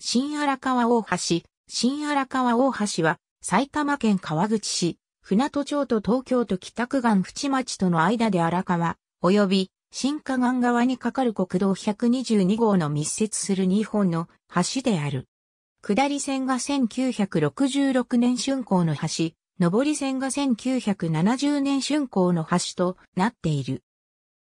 新荒川大橋。新荒川大橋は、埼玉県川口市、船戸町と東京都北区岸淵町との間で荒川、及び新河岸側に架かる国道122号の密接する2本の橋である。下り線が1966年竣工の橋、上り線が1970年竣工の橋となっている。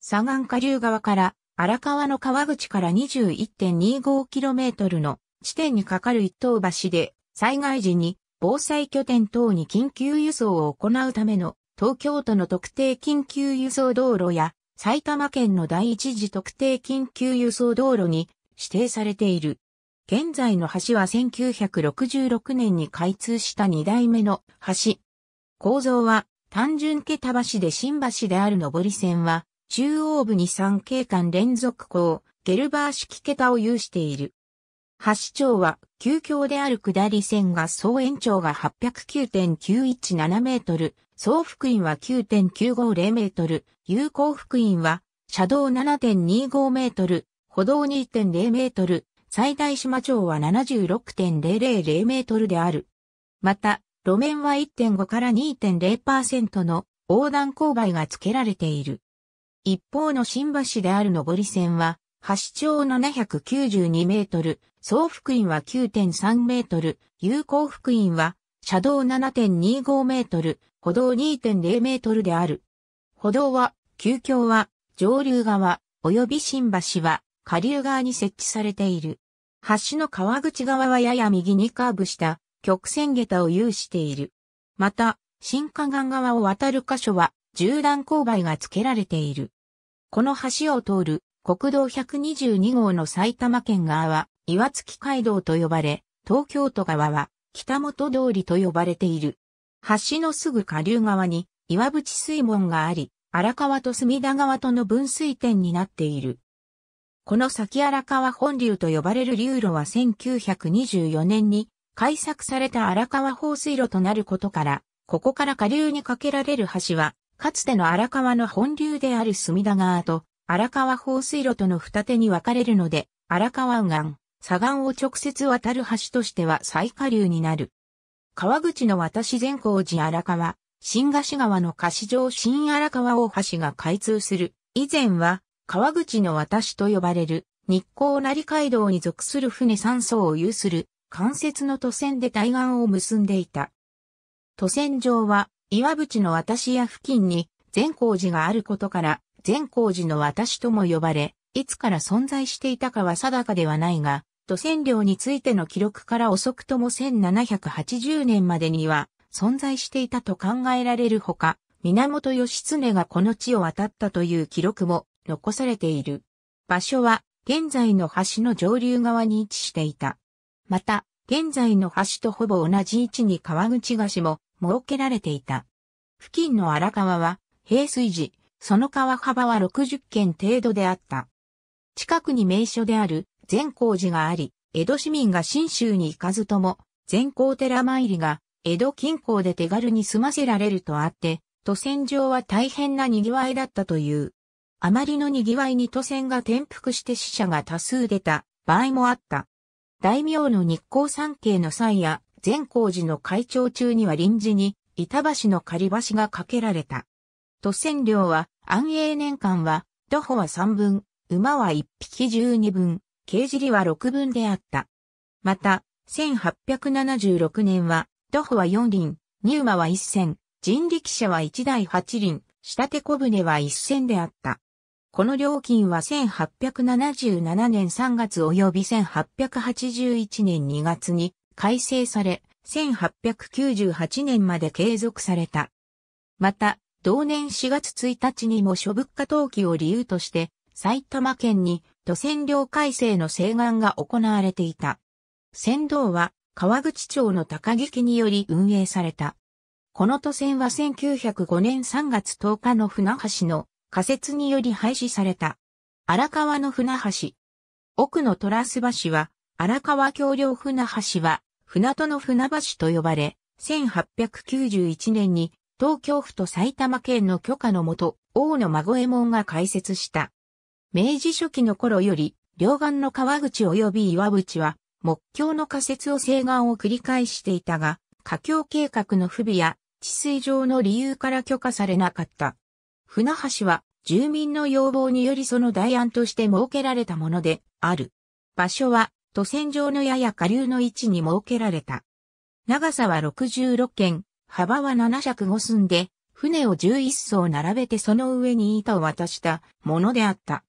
左岸下流側から荒川の川口から 21.25km の地点に架かる一等橋で、災害時に防災拠点等に緊急輸送を行うための東京都の特定緊急輸送道路や埼玉県の第一次特定緊急輸送道路に指定されている。現在の橋は1966年に開通した2代目の橋。構造は単純桁橋で新橋である上り線は中央部に3景観連続校、ゲルバー式桁を有している。橋町は、急橋である下り線が総延長が809.917メートル、総福音は9.950メートル、有効福音は、車道7.25メートル、歩道2.0メートル、最大島町は76.000メートルである。また、路面は1.5から2.0%の横断勾配が付けられている。一方の新橋である上り線は、橋長792メートル、総福音は9.3メートル、有効福音は車道7.25メートル、歩道2.0メートルである。歩道は、急橋は、上流側、及び新橋は、下流側に設置されている。橋の川口側はやや右にカーブした曲線下駄を有している。また、新河岸側を渡る箇所は、縦断勾配が付けられている。この橋を通る国道122号の埼玉県側は岩月街道と呼ばれ、東京都側は北本通りと呼ばれている。橋のすぐ下流側に岩淵水門があり、荒川と隅田川との分水点になっている。この先荒川本流と呼ばれる流路は1924年に開削された荒川放水路となることから、ここから下流に架けられる橋は、かつての荒川の本流である隅田川と荒川放水路との二手に分かれるので、荒川岸、左岸を直接渡る橋としては最下流になる。川口の渡し善光寺荒川、新河岸川の河子上新荒川大橋が開通する。以前は、川口の渡しと呼ばれる、日光成街道に属する船三層を有する、関節の渡船で対岸を結んでいた。渡船場は、岩淵の渡しや付近に、善光寺があることから、善光寺の私とも呼ばれ、いつから存在していたかは定かではないが、土仙量についての記録から遅くとも1780年までには存在していたと考えられるほか、源義経がこの地を渡ったという記録も残されている。場所は現在の橋の上流側に位置していた。また、現在の橋とほぼ同じ位置に川口橋も設けられていた。付近の荒川は、平水寺、その川幅は60軒程度であった。近くに名所である善光寺があり、江戸市民が新州に行かずとも、善光寺参りが江戸近郊で手軽に済ませられるとあって、都線上は大変な賑わいだったという。あまりの賑わいに都線が転覆して死者が多数出た場合もあった。大名の日光三系の際や、善光寺の会長中には臨時に、板橋の仮橋が架けられた。土線量は、安永年間は、徒歩は3分、馬は1匹12分、軽尻は6分であった。また、1876年は、徒歩は4輪、二馬は1線、人力車は1台8輪、下手小舟は1線であった。この料金は1877年3月及び1881年2月に改正され、1898年まで継続された。また、同年4月1日にも諸物価登記を理由として、埼玉県に土線量改正の請願が行われていた。船頭は川口町の高木により運営された。この都線は1905年3月10日の船橋の仮設により廃止された。荒川の船橋。奥のトラス橋は荒川橋梁船橋は船戸の船橋と呼ばれ、1891年に東京府と埼玉県の許可のもと、王の孫右衛門が開設した。明治初期の頃より、両岸の川口及び岩淵は、木橋の仮設を西岸を繰り返していたが、架橋計画の不備や治水上の理由から許可されなかった。船橋は住民の要望によりその代案として設けられたものである。場所は都船上のやや下流の位置に設けられた。長さは66軒、幅は7尺5寸で、船を11艘並べてその上に板を渡したものであった。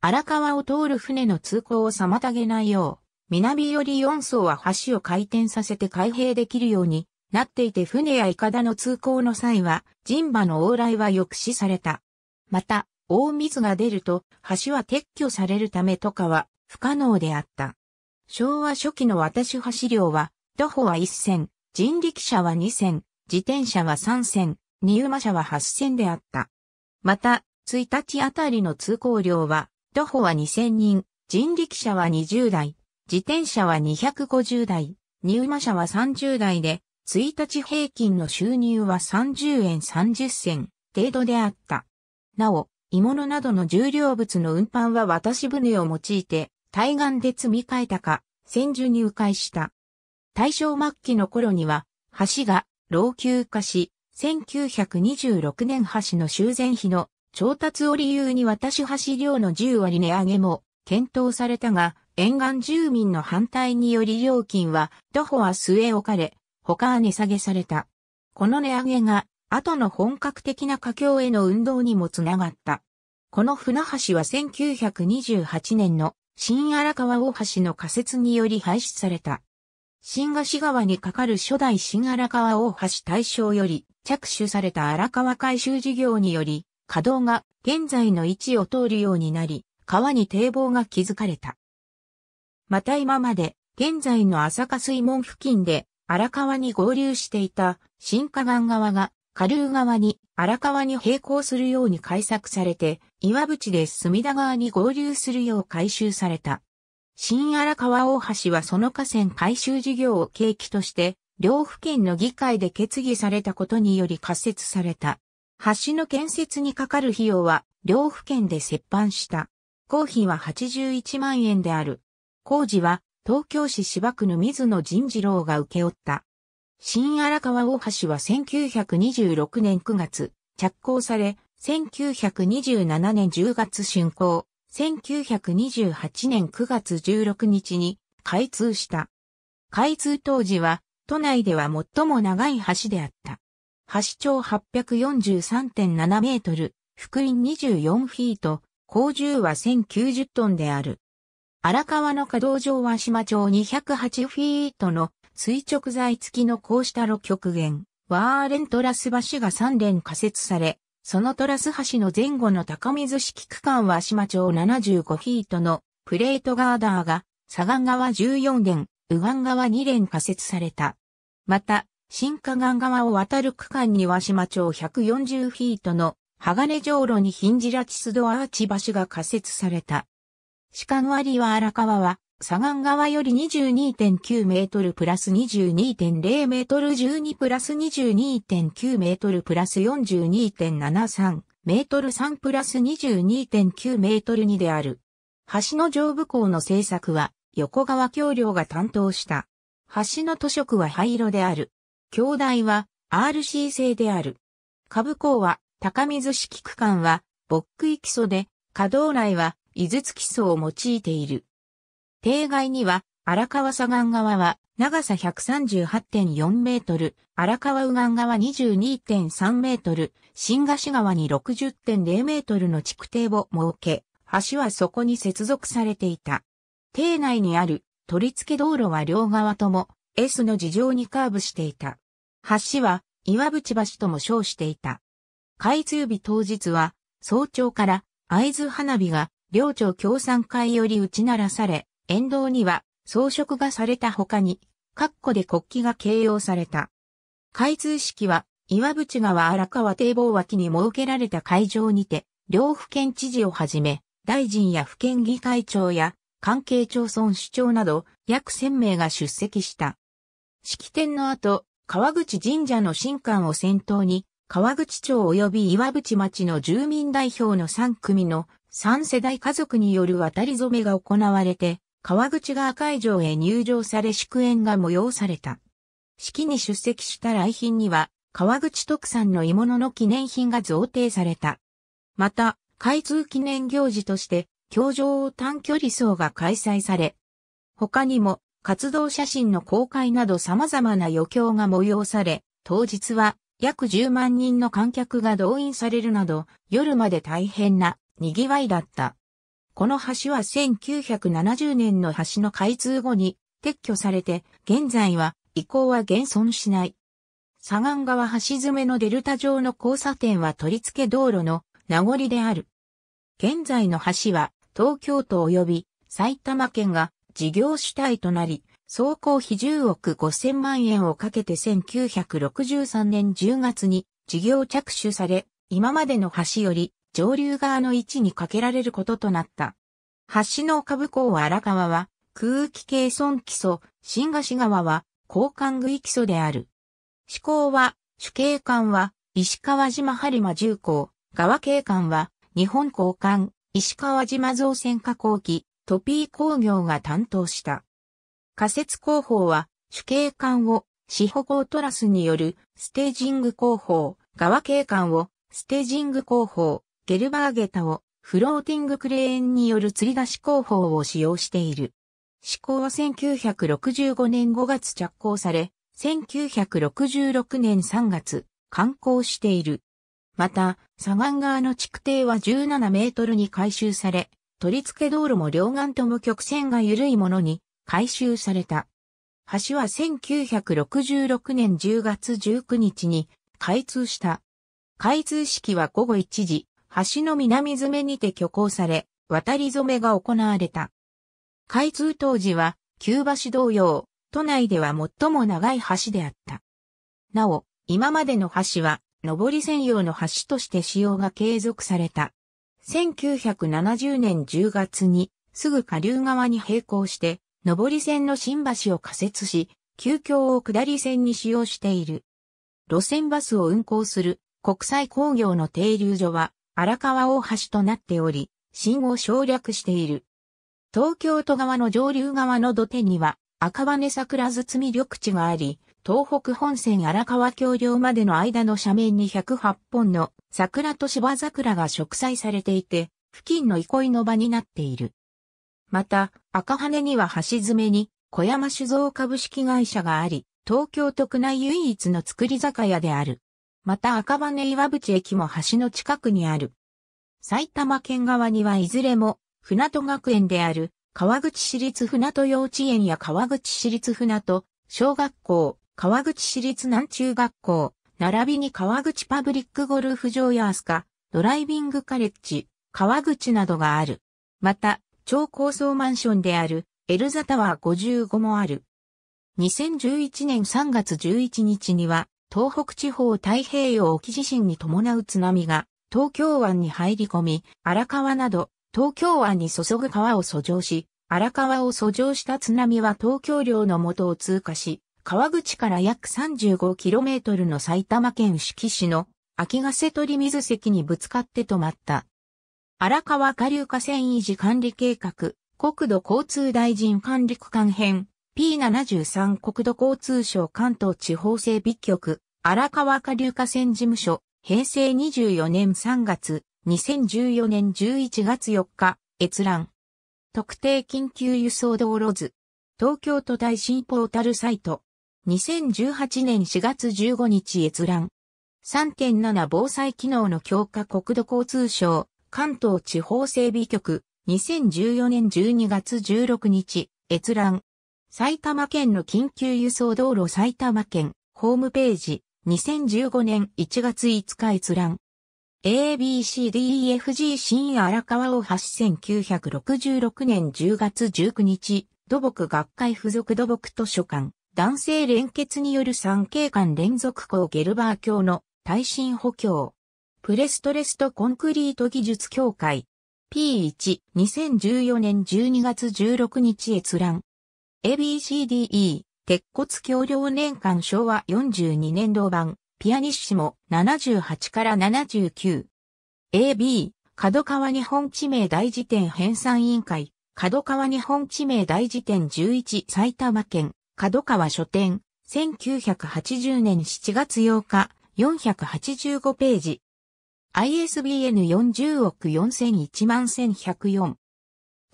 荒川を通る船の通行を妨げないよう、南より4層は橋を回転させて開閉できるようになっていて船やイカダの通行の際は、人馬の往来は抑止された。また、大水が出ると橋は撤去されるためとかは不可能であった。昭和初期の渡し橋量は、徒歩は一線、人力車は2 0自転車は3 0二馬車は8 0であった。また、1日あたりの通行量は、徒歩は2000人、人力車は20台、自転車は250台、二馬車は30台で、1日平均の収入は30円30銭程度であった。なお、鋳物などの重量物の運搬は渡し船を用いて、対岸で積み替えたか、戦住に迂回した。大正末期の頃には、橋が老朽化し、1926年橋の修繕費の調達を理由に渡し橋量の10割値上げも検討されたが、沿岸住民の反対により料金は徒歩は据え置かれ、他は値下げされた。この値上げが後の本格的な佳境への運動にもつながった。この船橋は1928年の新荒川大橋の仮設により廃止された。新河岸川に架かる初代新荒川大橋大正より着手された荒川改修事業により、稼働が現在の位置を通るようになり、川に堤防が築かれた。また今まで、現在の浅香水門付近で荒川に合流していた新河岸側が下流側に荒川に並行するように改作されて、岩淵で隅田川に合流するよう改修された。新荒川大橋はその河川改修事業を契機として、両府県の議会で決議されたことにより仮設された。橋の建設にかかる費用は、両府県で折半した。公費は81万円である。工事は、東京市芝区の水野仁次郎が受け負った。新荒川大橋は1926年9月、着工され、1927年10月竣工。1928年9月16日に開通した。開通当時は都内では最も長い橋であった。橋長843.7メートル、福音24フィート、高重は1090トンである。荒川の稼働上は島町208フィートの垂直材付きのこうした路極限、ワーレントラス橋が3連仮設され、そのトラス橋の前後の高水式区間は島町75フィートのプレートガーダーが、左岸側14連、右岸側2連仮設された。また、新河岸側を渡る区間には島町140フィートの鋼上路にヒンジラチスドアーチ橋が仮設された。士割は荒川は左岸側より22.9メートルプラス22.0メートル12プラス22.9メートルプラス42.73メートル3プラス22.9メートル2である。橋の上部校の制作は横川橋梁が担当した。橋の図色は灰色である。橋台は RC 製である。下部校は高水式区間はボック基礎で、可動内は井筒基礎を用いている。堤外には、荒川左岸側は、長さ138.4メートル、荒川右岸側22.3メートル、新河岸側に60.0メートルの築堤を設け、橋はそこに接続されていた。堤内にある取り付け道路は両側とも S の事情にカーブしていた。橋は岩淵橋とも称していた。開通日当日は早朝から合図花火が両町協賛会より打ち鳴らされ、沿道には装飾がされた他に、括弧で国旗が掲揚された。開通式は、岩渕川荒川堤防脇に設けられた会場にて、両府県知事をはじめ、大臣や府県議会長や関係町村首長など約1000名が出席した。式典の後、川口神社の神官を先頭に、川口町及び岩渕町の住民代表の3組の3世代家族による渡り染めが行われて、川口川会場へ入場され祝宴が催された。式に出席した来賓には、川口特産の鋳物の記念品が贈呈された。また、開通記念行事として、教場を短距離走が開催され、他にも活動写真の公開など様々な余興が催され、当日は約10万人の観客が動員されるなど、夜まで大変な賑わいだった。この橋は1970年の橋の開通後に撤去されて、現在は遺構は現存しない。左岸側橋爪のデルタ状の交差点は取り付け道路の名残である。現在の橋は東京都及び埼玉県が事業主体となり、総工費10億5000万円をかけて1963年10月に事業着手され、今までの橋より上流側の位置にかけられることとなった。橋の下部荒川は空気系損基礎、新河岸川は交換具基礎である。市向は、主景観は石川島播磨重工、川景観は日本交換、石川島造船加工機、トピー工業が担当した。仮設工法は主景観を四方港トラスによるステージング工法、川景観をステージング工法、ゲルバーゲタをフローティングクレーンによる吊り出し工法を使用している。施行は1965年5月着工され、1966年3月、完工している。また、左岸側の築堤は17メートルに改修され、取り付け道路も両岸とも曲線が緩いものに改修された。橋は1966年10月19日に開通した。開通式は午後1時、橋の南詰めにて挙行され、渡り染めが行われた。開通当時は、旧橋同様、都内では最も長い橋であった。なお、今までの橋は、上り専用の橋として使用が継続された。1970年10月に、すぐ下流側に並行して、上り線の新橋を仮設し、急橋を下り線に使用している。路線バスを運行する国際工業の停留所は、荒川大橋となっており、新を省略している。東京都側の上流側の土手には、赤羽桜包み緑地があり、東北本線荒川橋梁までの間の斜面に108本の桜と芝桜が植栽されていて、付近の憩いの場になっている。また、赤羽には橋爪に小山酒造株式会社があり、東京都区内唯一の造り酒屋である。また赤羽岩淵駅も橋の近くにある。埼玉県側にはいずれも、船戸学園である、川口市立船戸幼稚園や川口市立船戸、小学校、川口市立南中学校、並びに川口パブリックゴルフ場やアスカ、ドライビングカレッジ、川口などがある。また、超高層マンションである、エルザタワー55もある。2011年3月11日には、東北地方太平洋沖地震に伴う津波が東京湾に入り込み、荒川など東京湾に注ぐ川を遡上し、荒川を遡上した津波は東京領のとを通過し、川口から約 35km の埼玉県四季市の秋ヶ瀬取水石にぶつかって止まった。荒川下流河川維持管理計画、国土交通大臣管理区間編、P73 国土交通省関東地方整備局、荒川下流河川事務所、平成24年3月、2014年11月4日、閲覧。特定緊急輸送道路図。東京都大震ポータルサイト。2018年4月15日閲覧。3.7防災機能の強化国土交通省、関東地方整備局、2014年12月16日、閲覧。埼玉県の緊急輸送道路埼玉県ホームページ2015年1月5日閲覧 ABCDEFG 新荒川を8 9 6 6年10月19日土木学会附属土木図書館男性連結による産経館連続校ゲルバー教の耐震補強プレストレストコンクリート技術協会 P1 2014年12月16日閲覧 ABCDE、鉄骨橋梁年間昭和42年同版、ピアニッシモ78から79。AB、角川日本地名大辞典編纂委員会、角川日本地名大辞典11埼玉県、角川書店、1980年7月8日、485ページ。ISBN40 億4101万1104。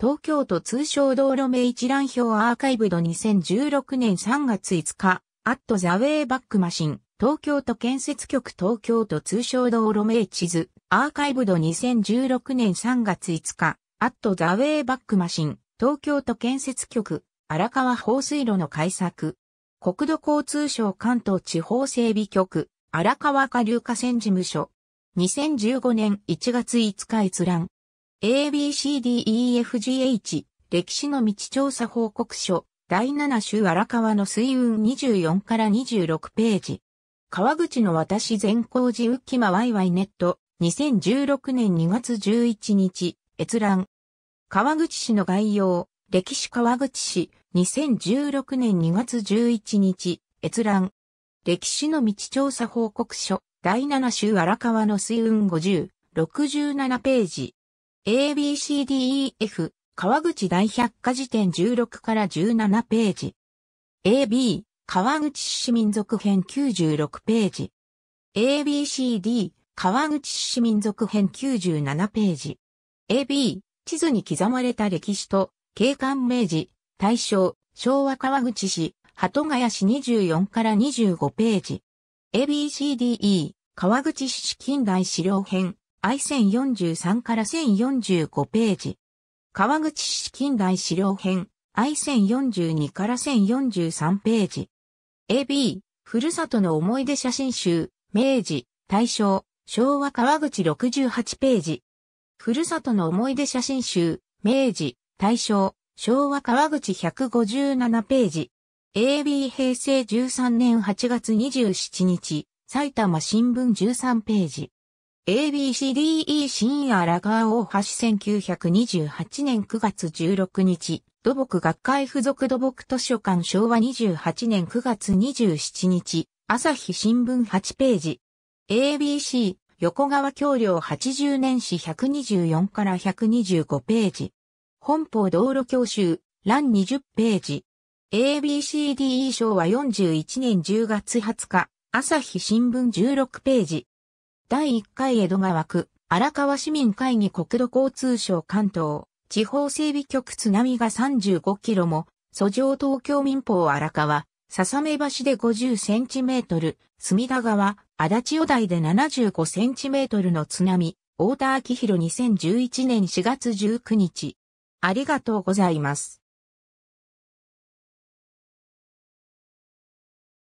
東京都通称道路名一覧表アーカイブド2016年3月5日、アットザウェイバックマシン、東京都建設局東京都通称道路名地図、アーカイブド2016年3月5日、アットザウェイバックマシン、東京都建設局、荒川放水路の改作、国土交通省関東地方整備局、荒川下流河川事務所、2015年1月5日閲覧。ABCDEFGH 歴史の道調査報告書第7週荒川の水運24から26ページ川口の私善光寺浮間ワイワイネット2016年2月11日閲覧川口市の概要歴史川口市2016年2月11日閲覧歴史の道調査報告書第7週荒川の水運50 67ページ ABCDEF 川口大百科事典16から17ページ。AB 川口市民族編96ページ。ABCD 川口市民族編97ページ。AB 地図に刻まれた歴史と景観明治、大正、昭和川口市、鳩ヶ谷市24から25ページ。ABCDE 川口市近代資料編 I 1043から1045ページ。川口市近代資料編 I 1042から1043ページ。AB、ふるさとの思い出写真集、明治、大正、昭和川口68ページ。ふるさとの思い出写真集、明治、大正、昭和川口157ページ。AB 平成13年8月27日、埼玉新聞13ページ。ABCDE 深夜荒川大橋1928年9月16日、土木学会附属土木図書館昭和28年9月27日、朝日新聞8ページ。ABC 横川橋梁80年史124から125ページ。本邦道路教習、欄20ページ。ABCDE 昭和41年10月20日、朝日新聞16ページ。第1回江戸川区、荒川市民会議国土交通省関東、地方整備局津波が35キロも、訴状東京民法荒川、笹目橋で50センチメートル、隅田川、足立小台で75センチメートルの津波、太田明宏2011年4月19日。ありがとうございます。